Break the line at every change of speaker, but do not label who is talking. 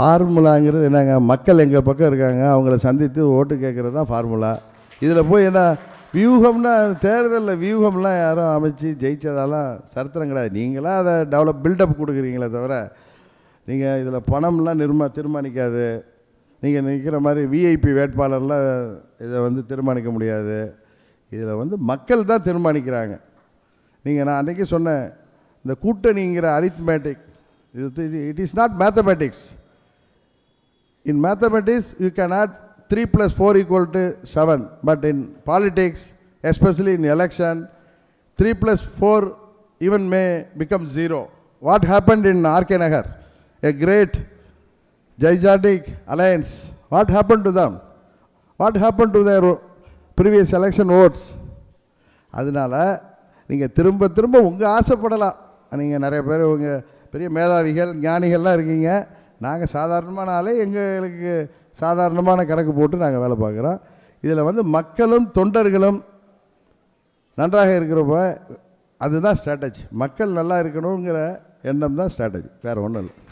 ஃபார்முலாங்கிறது என்னங்க மக்கள் எங்கள் பக்கம் இருக்காங்க அவங்கள சந்தித்து ஓட்டு கேட்குறது தான் ஃபார்முலா இதில் போய் என்ன வியூகம்னா தேர்தலில் வியூகம்லாம் யாரும் அமைச்சு ஜெயித்ததாலாம் சரித்திரம் கிடையாது நீங்களாம் அதை டெவலப் பில்டப் கொடுக்குறீங்களே தவிர நீங்கள் இதில் பணம்லாம் நிர்மா தீர்மானிக்காது நீங்கள் நிற்கிற மாதிரி விஐபி வேட்பாளர்லாம் இதை வந்து தீர்மானிக்க முடியாது இதில் வந்து மக்கள் தான் தீர்மானிக்கிறாங்க நீங்கள் நான் அன்றைக்கி சொன்னேன் இந்த கூட்டணிங்கிற அரித்மேட்டிக் இது it is not mathematics in mathematics you can add 3 plus 4 equal to 7 but in politics especially in election 3 plus 4 even may become 0 what happened in RK Nagar a great Jaijatic alliance what happened to them what happened to their previous election votes அதனால் நீங்கள் திரும்ப திரும்ப உங்கள் ஆசைப்படலாம் நீங்கள் நிறைய பேர் உங்கள் பெரிய மேதாவிகள் ஞானிகள்லாம் இருக்கீங்க நாங்கள் சாதாரணமான ஆளே எங்களுக்கு சாதாரணமான கணக்கு போட்டு நாங்கள் வேலை பார்க்குறோம் இதில் வந்து மக்களும் தொண்டர்களும் நன்றாக இருக்கிறப்ப அதுதான் ஸ்ட்ராட்டஜி மக்கள் நல்லா இருக்கணுங்கிற எண்ணம் தான் ஸ்ட்ராட்டஜி வேறு ஒன்றும் இல்லை